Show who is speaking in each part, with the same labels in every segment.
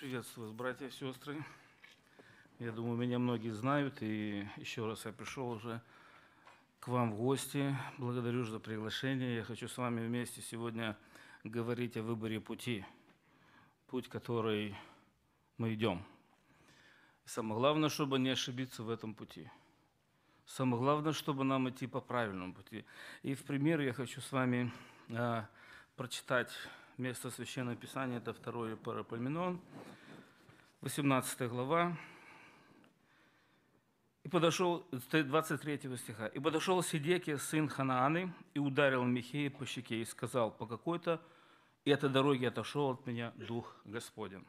Speaker 1: Приветствую вас, братья и сестры. Я думаю, меня многие знают, и еще раз я пришел уже к вам в гости. Благодарю за приглашение. Я хочу с вами вместе сегодня говорить о выборе пути, путь, который мы идем. Самое главное, чтобы не ошибиться в этом пути. Самое главное, чтобы нам идти по правильному пути. И в пример я хочу с вами э, прочитать Место Священного Писания – это 2 Парапоменон, 18 глава. И подошел, 23 стиха. «И подошел Сидеки, сын Ханааны, и ударил Михея по щеке, и сказал, по какой-то этой дороге отошел от меня Дух Господень».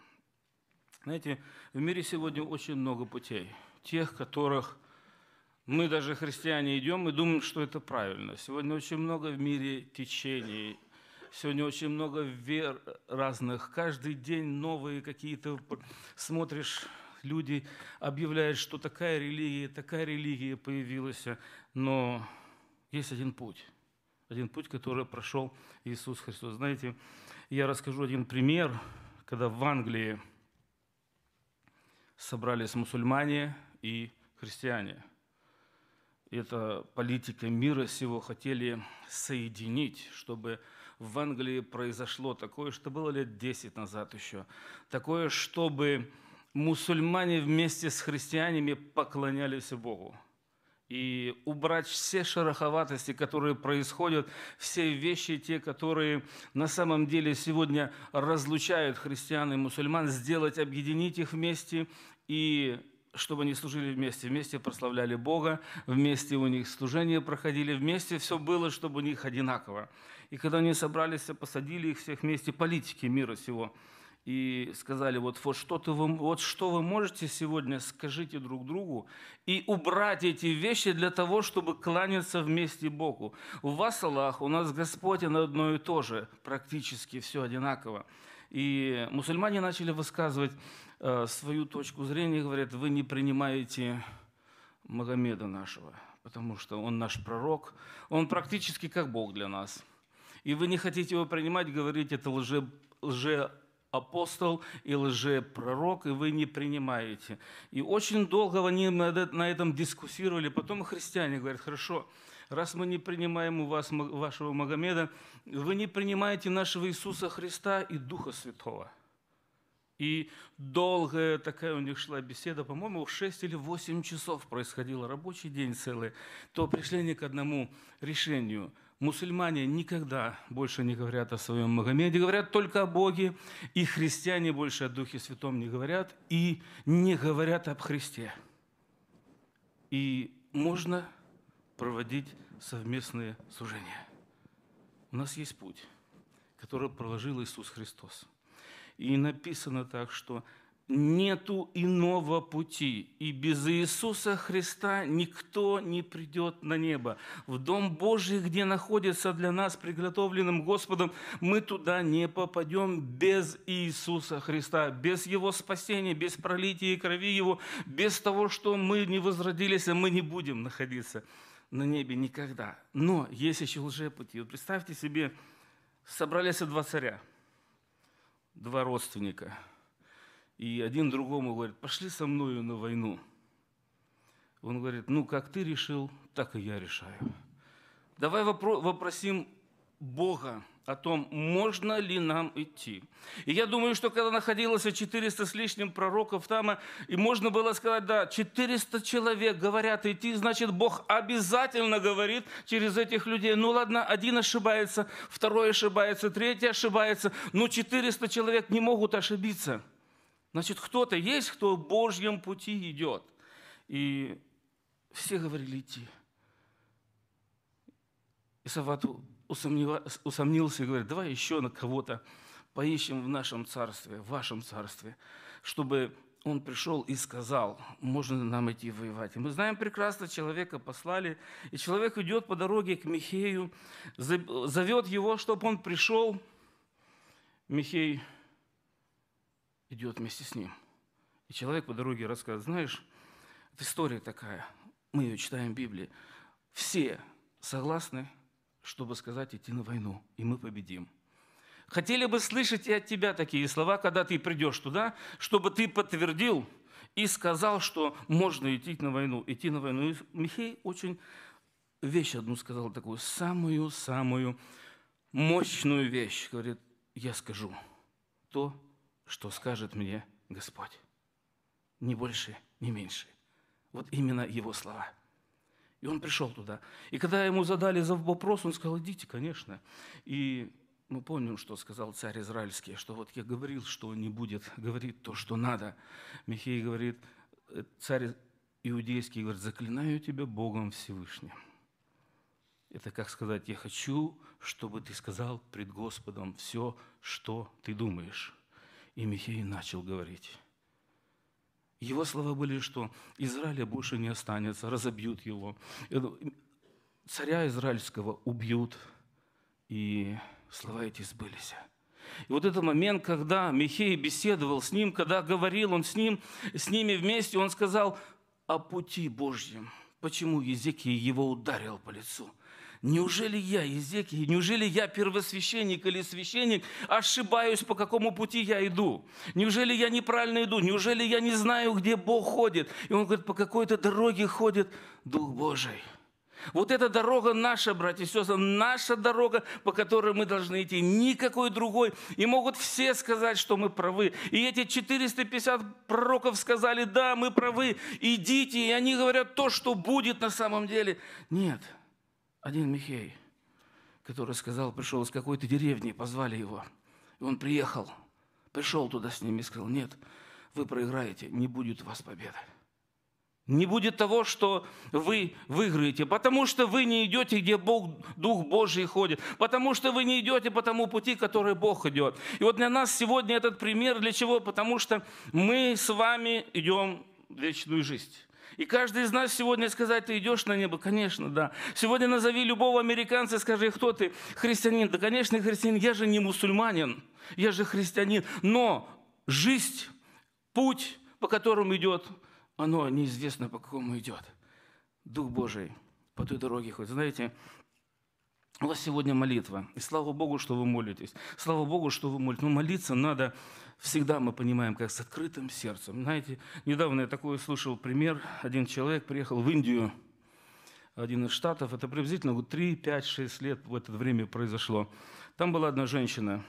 Speaker 1: Знаете, в мире сегодня очень много путей. Тех, которых мы, даже христиане, идем и думаем, что это правильно. Сегодня очень много в мире течений, Сегодня очень много вер разных. Каждый день новые какие-то смотришь люди объявляют, что такая религия, такая религия появилась. Но есть один путь. Один путь, который прошел Иисус Христос. Знаете, я расскажу один пример, когда в Англии собрались мусульмане и христиане. Это политика мира всего хотели соединить, чтобы в Англии произошло такое, что было лет 10 назад еще. Такое, чтобы мусульмане вместе с христианами поклонялись Богу. И убрать все шероховатости, которые происходят, все вещи те, которые на самом деле сегодня разлучают христиан и мусульман, сделать, объединить их вместе и чтобы они служили вместе, вместе прославляли Бога, вместе у них служение проходили, вместе все было, чтобы у них одинаково. И когда они собрались, посадили их всех вместе, политики мира сего, и сказали, вот, вот, что ты, вы, вот что вы можете сегодня, скажите друг другу, и убрать эти вещи для того, чтобы кланяться вместе Богу. У вас Аллах, у нас Господь, он одно и то же, практически все одинаково. И мусульмане начали высказывать э, свою точку зрения, говорят, вы не принимаете Магомеда нашего, потому что он наш пророк, он практически как Бог для нас – и вы не хотите его принимать, говорите, это лже, лже апостол и лжепророк, и вы не принимаете. И очень долго они на этом дискуссировали. Потом христиане говорят, хорошо, раз мы не принимаем у вас вашего Магомеда, вы не принимаете нашего Иисуса Христа и Духа Святого. И долгая такая у них шла беседа, по-моему, в 6 или 8 часов происходила, рабочий день целый, то пришли они к одному решению. Мусульмане никогда больше не говорят о своем Магомеде, говорят только о Боге, и христиане больше о Духе Святом не говорят, и не говорят об Христе. И можно проводить совместные служения. У нас есть путь, который проложил Иисус Христос. И написано так, что Нету иного пути, и без Иисуса Христа никто не придет на небо. В Дом Божий, где находится для нас приготовленным Господом, мы туда не попадем без Иисуса Христа, без Его спасения, без пролития крови Его, без того, что мы не возродились, а мы не будем находиться на небе никогда. Но есть еще лжепути. Вот представьте себе, собрались два царя, два родственника – и один другому говорит, пошли со мною на войну. Он говорит, ну, как ты решил, так и я решаю. Давай вопро- вопросим Бога о том, можно ли нам идти. И я думаю, что когда находилось 400 с лишним пророков там, и можно было сказать, да, 400 человек говорят идти, значит, Бог обязательно говорит через этих людей. Ну ладно, один ошибается, второй ошибается, третий ошибается, но 400 человек не могут ошибиться – Значит, кто-то есть, кто в Божьем пути идет. И все говорили идти. И Сават усомнился и говорит, давай еще на кого-то поищем в нашем царстве, в вашем царстве, чтобы он пришел и сказал, можно нам идти воевать. И мы знаем прекрасно, человека послали, и человек идет по дороге к Михею, зовет его, чтобы он пришел. Михей идет вместе с ним. И человек по дороге рассказывает, знаешь, это история такая, мы ее читаем в Библии. Все согласны, чтобы сказать, идти на войну, и мы победим. Хотели бы слышать и от тебя такие слова, когда ты придешь туда, чтобы ты подтвердил и сказал, что можно идти на войну, идти на войну. И Михей очень вещь одну сказал такую, самую-самую мощную вещь. Говорит, я скажу то, что скажет мне Господь. Ни больше, ни меньше. Вот именно его слова. И он пришел туда. И когда ему задали за вопрос, он сказал, идите, конечно. И мы помним, что сказал царь израильский, что вот я говорил, что не будет говорить то, что надо. Михей говорит, э, царь иудейский говорит, заклинаю тебя Богом Всевышним. Это как сказать, я хочу, чтобы ты сказал пред Господом все, что ты думаешь. И Михей начал говорить. Его слова были, что Израиля больше не останется, разобьют его. Царя израильского убьют. И слова эти сбылись. И вот этот момент, когда Михей беседовал с ним, когда говорил он с ним, с ними вместе, он сказал о пути Божьем. Почему Езекия его ударил по лицу? неужели я, Езекия, неужели я первосвященник или священник, ошибаюсь, по какому пути я иду? Неужели я неправильно иду? Неужели я не знаю, где Бог ходит? И он говорит, по какой-то дороге ходит Дух Божий. Вот эта дорога наша, братья и сестры, наша дорога, по которой мы должны идти, никакой другой. И могут все сказать, что мы правы. И эти 450 пророков сказали, да, мы правы, идите. И они говорят то, что будет на самом деле. Нет один Михей, который сказал, пришел из какой-то деревни, позвали его. И он приехал, пришел туда с ними и сказал, нет, вы проиграете, не будет у вас победы. Не будет того, что вы выиграете, потому что вы не идете, где Бог, Дух Божий ходит, потому что вы не идете по тому пути, который Бог идет. И вот для нас сегодня этот пример для чего? Потому что мы с вами идем в вечную жизнь. И каждый из нас сегодня сказать, ты идешь на небо? Конечно, да. Сегодня назови любого американца и скажи, кто ты? Христианин. Да, конечно, христианин. Я же не мусульманин. Я же христианин. Но жизнь, путь, по которому идет, оно неизвестно, по какому идет. Дух Божий по той дороге хоть. Знаете, у вас сегодня молитва. И слава Богу, что вы молитесь. Слава Богу, что вы молитесь. Но молиться надо всегда, мы понимаем, как с открытым сердцем. Знаете, недавно я такой слышал пример. Один человек приехал в Индию, один из штатов. Это приблизительно 3, 5, 6 лет в это время произошло. Там была одна женщина,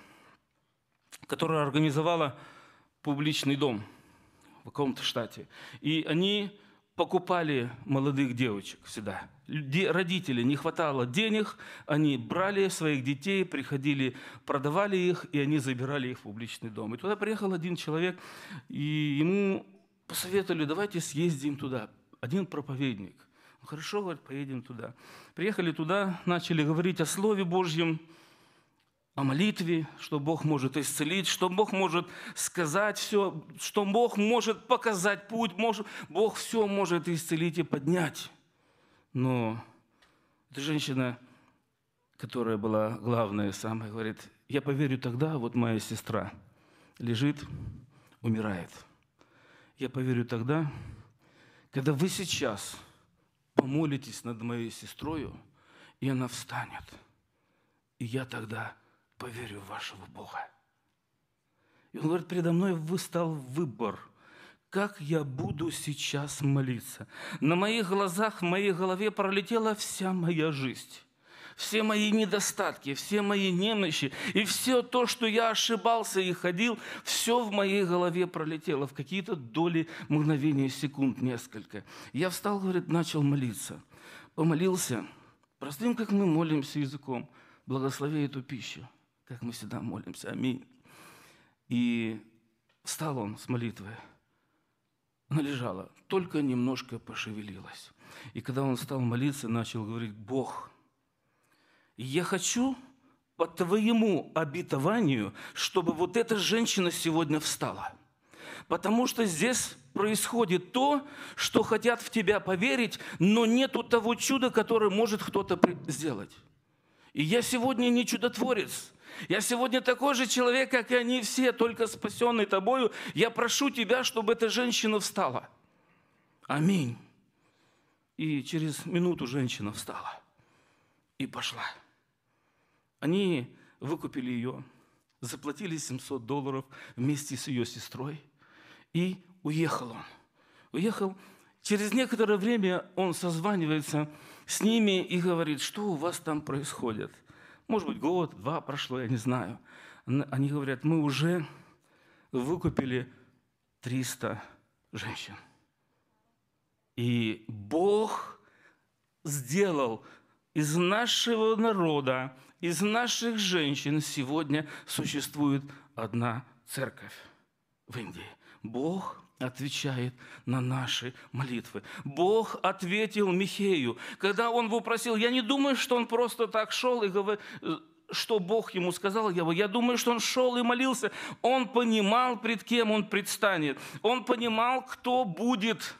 Speaker 1: которая организовала публичный дом в каком-то штате. И они покупали молодых девочек всегда. Родители не хватало денег, они брали своих детей, приходили, продавали их, и они забирали их в публичный дом. И туда приехал один человек, и ему посоветовали, давайте съездим туда. Один проповедник. «Ну, хорошо, говорит, поедем туда. Приехали туда, начали говорить о Слове Божьем, о молитве, что Бог может исцелить, что Бог может сказать все, что Бог может показать путь, может, Бог все может исцелить и поднять. Но эта женщина, которая была главная самая, говорит, я поверю тогда, вот моя сестра лежит, умирает. Я поверю тогда, когда вы сейчас помолитесь над моей сестрою, и она встанет. И я тогда поверю в вашего Бога. И он говорит, передо мной выстал выбор, как я буду сейчас молиться. На моих глазах, в моей голове пролетела вся моя жизнь все мои недостатки, все мои немощи и все то, что я ошибался и ходил, все в моей голове пролетело в какие-то доли мгновения, секунд несколько. Я встал, говорит, начал молиться. Помолился простым, как мы молимся языком, благослови эту пищу как мы всегда молимся. Аминь. И встал он с молитвы. Она лежала, только немножко пошевелилась. И когда он стал молиться, начал говорить, «Бог, я хочу по твоему обетованию, чтобы вот эта женщина сегодня встала» потому что здесь происходит то, что хотят в тебя поверить, но нету того чуда, которое может кто-то сделать. И я сегодня не чудотворец, я сегодня такой же человек, как и они все, только спасенный тобою. Я прошу тебя, чтобы эта женщина встала. Аминь. И через минуту женщина встала и пошла. Они выкупили ее, заплатили 700 долларов вместе с ее сестрой, и уехал он. Уехал. Через некоторое время он созванивается с ними и говорит, что у вас там происходит. Может быть, год, два прошло, я не знаю. Они говорят, мы уже выкупили 300 женщин. И Бог сделал из нашего народа, из наших женщин сегодня существует одна церковь в Индии. Бог отвечает на наши молитвы. Бог ответил Михею, когда он его просил. я не думаю, что он просто так шел и говорил, что Бог ему сказал, я думаю, что он шел и молился. Он понимал, пред кем он предстанет. Он понимал, кто будет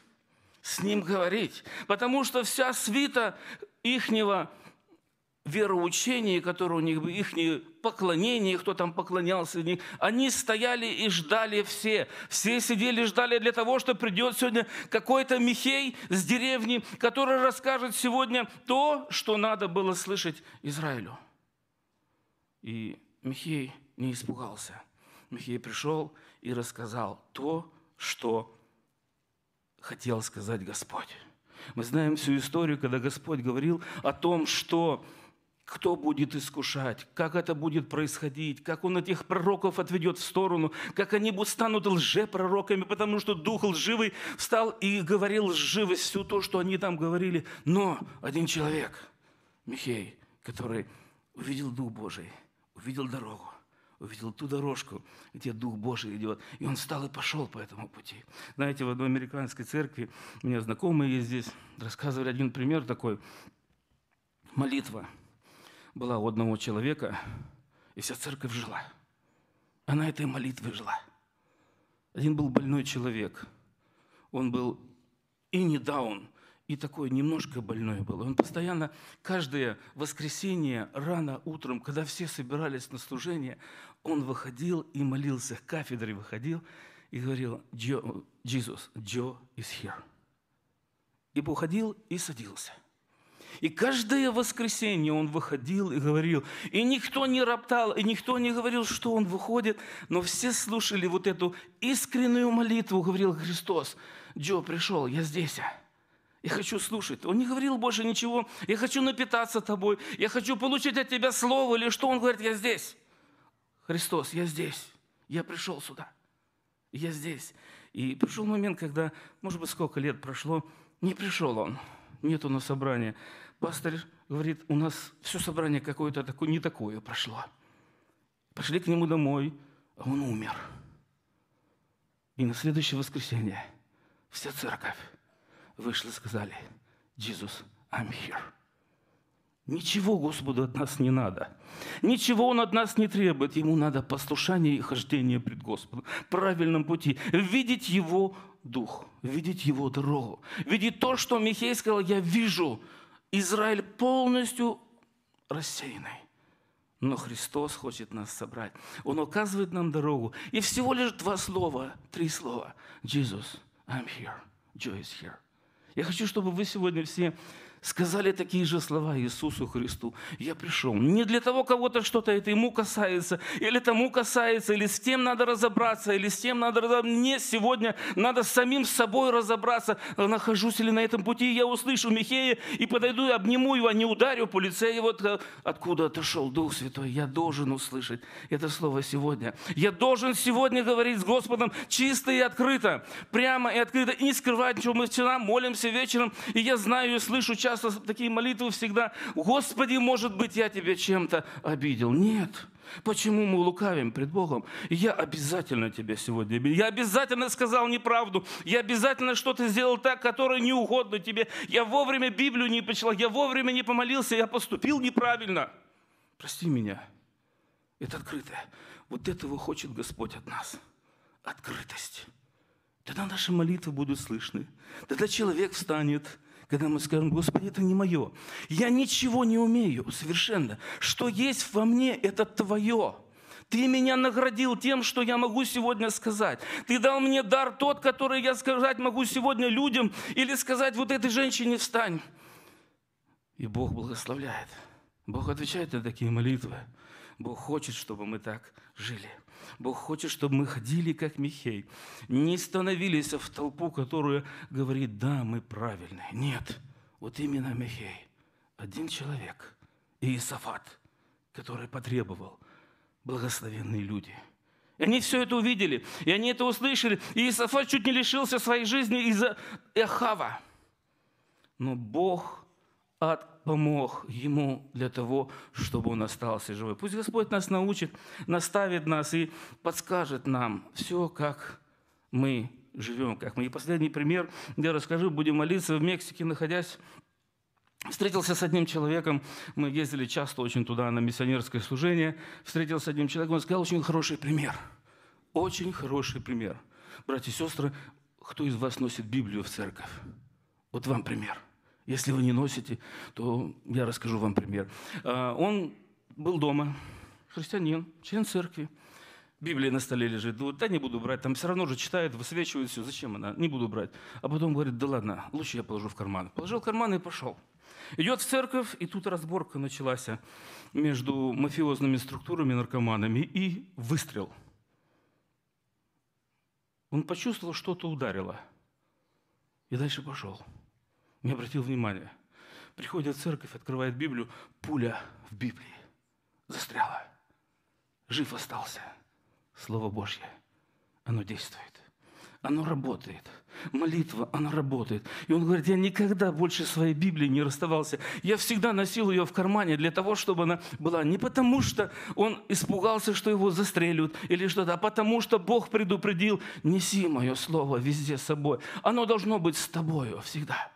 Speaker 1: с ним говорить. Потому что вся свита ихнего вероучении, которое у них, их поклонение, кто там поклонялся, они стояли и ждали все. Все сидели и ждали для того, что придет сегодня какой-то Михей с деревни, который расскажет сегодня то, что надо было слышать Израилю. И Михей не испугался. Михей пришел и рассказал то, что хотел сказать Господь. Мы знаем всю историю, когда Господь говорил о том, что кто будет искушать, как это будет происходить, как он этих пророков отведет в сторону, как они станут лжепророками, потому что дух лживый встал и говорил лживость все то, что они там говорили. Но один человек, Михей, который увидел Дух Божий, увидел дорогу, увидел ту дорожку, где Дух Божий идет. И он встал и пошел по этому пути. Знаете, в одной американской церкви, у меня знакомые здесь, рассказывали один пример такой. Молитва – была у одного человека, и вся церковь жила. Она этой молитвой жила. Один был больной человек. Он был и не даун, и такой немножко больной был. Он постоянно, каждое воскресенье рано утром, когда все собирались на служение, он выходил и молился, к кафедре выходил и говорил, «Джо, Jesus, Joe is here. И походил и садился. И каждое воскресенье он выходил и говорил. И никто не роптал, и никто не говорил, что он выходит. Но все слушали вот эту искреннюю молитву. Говорил Христос, Джо пришел, я здесь. А. Я хочу слушать. Он не говорил больше ничего. Я хочу напитаться тобой. Я хочу получить от тебя слово. Или что он говорит, я здесь. Христос, я здесь. Я пришел сюда. Я здесь. И пришел момент, когда, может быть, сколько лет прошло, не пришел он нету на собрании. Пастор говорит, у нас все собрание какое-то такое, не такое прошло. Пошли к нему домой, а он умер. И на следующее воскресенье вся церковь вышла и сказали, «Jesus, I'm here». Ничего Господу от нас не надо. Ничего Он от нас не требует. Ему надо послушание и хождение пред Господом, в правильном пути, видеть Его дух, видеть его дорогу, видеть то, что Михей сказал, я вижу Израиль полностью рассеянный. Но Христос хочет нас собрать. Он указывает нам дорогу. И всего лишь два слова, три слова. Jesus, I'm here. Joy is here. Я хочу, чтобы вы сегодня все сказали такие же слова Иисусу Христу. Я пришел не для того, кого-то что-то это ему касается, или тому касается, или с тем надо разобраться, или с тем надо разобраться. Мне сегодня надо самим собой разобраться, нахожусь ли на этом пути. Я услышу Михея и подойду, обниму его, не ударю по полицея. его, э, откуда отошел Дух Святой. Я должен услышать это слово сегодня. Я должен сегодня говорить с Господом чисто и открыто, прямо и открыто, и не скрывать, что мы вчера молимся вечером, и я знаю и слышу часто часто такие молитвы всегда, Господи, может быть, я тебя чем-то обидел. Нет. Почему мы лукавим пред Богом? Я обязательно тебя сегодня обидел. Я обязательно сказал неправду. Я обязательно что-то сделал так, которое не угодно тебе. Я вовремя Библию не почитал. Я вовремя не помолился. Я поступил неправильно. Прости меня. Это открытое. Вот этого хочет Господь от нас. Открытость. Тогда наши молитвы будут слышны. Тогда человек встанет когда мы скажем, Господи, это не мое. Я ничего не умею совершенно. Что есть во мне, это Твое. Ты меня наградил тем, что я могу сегодня сказать. Ты дал мне дар тот, который я сказать могу сегодня людям или сказать вот этой женщине встань. И Бог благословляет. Бог отвечает на такие молитвы. Бог хочет, чтобы мы так жили. Бог хочет, чтобы мы ходили, как Михей, не становились в толпу, которая говорит, да, мы правильные. Нет, вот именно Михей, один человек, Иисафат, который потребовал благословенные люди – и они все это увидели, и они это услышали. И Исафат чуть не лишился своей жизни из-за Эхава. Но Бог ад помог ему для того, чтобы он остался живой. Пусть Господь нас научит, наставит нас и подскажет нам все, как мы живем, как мы. И последний пример, я расскажу, будем молиться в Мексике, находясь Встретился с одним человеком, мы ездили часто очень туда на миссионерское служение, встретился с одним человеком, он сказал очень хороший пример, очень хороший пример. Братья и сестры, кто из вас носит Библию в церковь? Вот вам пример – если вы не носите, то я расскажу вам пример. А, он был дома, христианин, член церкви. Библия на столе лежит. да не буду брать, там все равно же читает, высвечивает все. Зачем она? Не буду брать. А потом говорит, да ладно, лучше я положу в карман. Положил в карман и пошел. Идет в церковь, и тут разборка началась между мафиозными структурами, наркоманами и выстрел. Он почувствовал, что-то ударило. И дальше пошел не обратил внимания. Приходит в церковь, открывает Библию, пуля в Библии застряла. Жив остался. Слово Божье, оно действует. Оно работает. Молитва, она работает. И он говорит, я никогда больше своей Библии не расставался. Я всегда носил ее в кармане для того, чтобы она была. Не потому, что он испугался, что его застрелят или что-то, а потому, что Бог предупредил, неси мое слово везде с собой. Оно должно быть с тобою всегда.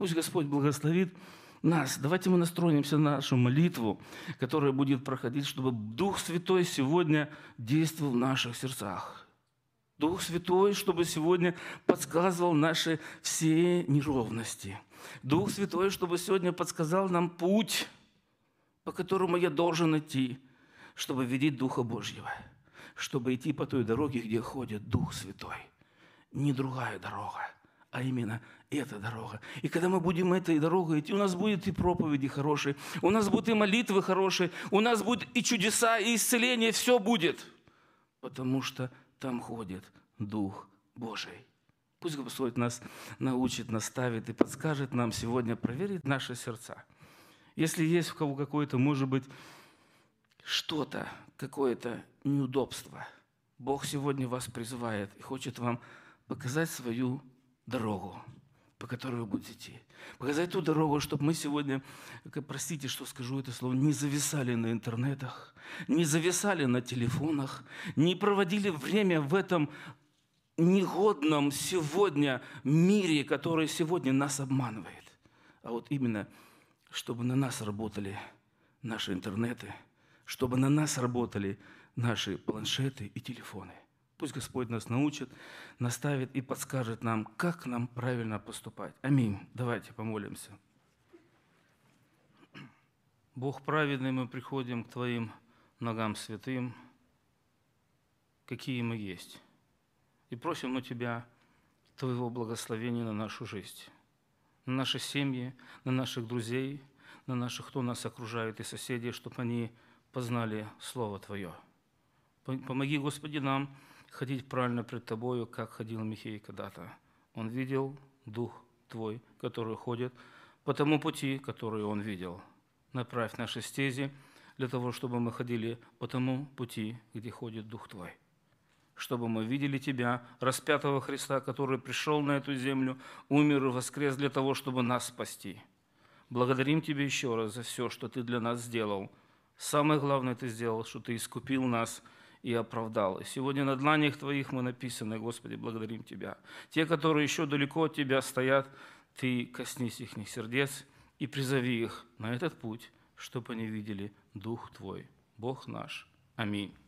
Speaker 1: Пусть Господь благословит нас. Давайте мы настроимся на нашу молитву, которая будет проходить, чтобы Дух Святой сегодня действовал в наших сердцах. Дух Святой, чтобы сегодня подсказывал наши все неровности. Дух Святой, чтобы сегодня подсказал нам путь, по которому я должен идти, чтобы видеть Духа Божьего, чтобы идти по той дороге, где ходит Дух Святой. Не другая дорога а именно эта дорога. И когда мы будем этой дорогой идти, у нас будет и проповеди хорошие, у нас будут и молитвы хорошие, у нас будут и чудеса, и исцеление, все будет, потому что там ходит Дух Божий. Пусть Господь нас научит, наставит и подскажет нам сегодня проверит наши сердца. Если есть у кого какое-то, может быть, что-то, какое-то неудобство, Бог сегодня вас призывает и хочет вам показать свою дорогу, по которой вы будете идти. Показать ту дорогу, чтобы мы сегодня, э, простите, что скажу это слово, не зависали на интернетах, не зависали на телефонах, не проводили время в этом негодном сегодня мире, который сегодня нас обманывает. А вот именно, чтобы на нас работали наши интернеты, чтобы на нас работали наши планшеты и телефоны – Пусть Господь нас научит, наставит и подскажет нам, как нам правильно поступать. Аминь. Давайте помолимся. Бог праведный, мы приходим к Твоим ногам святым, какие мы есть, и просим у Тебя Твоего благословения на нашу жизнь, на наши семьи, на наших друзей, на наших, кто нас окружает, и соседей, чтобы они познали Слово Твое. Помоги, Господи, нам – ходить правильно пред Тобою, как ходил Михей когда-то. Он видел Дух Твой, который ходит по тому пути, который он видел. Направь наши стези для того, чтобы мы ходили по тому пути, где ходит Дух Твой. Чтобы мы видели Тебя, распятого Христа, который пришел на эту землю, умер и воскрес для того, чтобы нас спасти. Благодарим Тебя еще раз за все, что Ты для нас сделал. Самое главное Ты сделал, что Ты искупил нас – и оправдал. И сегодня на дланях Твоих мы написаны, Господи, благодарим Тебя. Те, которые еще далеко от Тебя стоят, Ты коснись их сердец и призови их на этот путь, чтобы они видели Дух Твой, Бог наш. Аминь.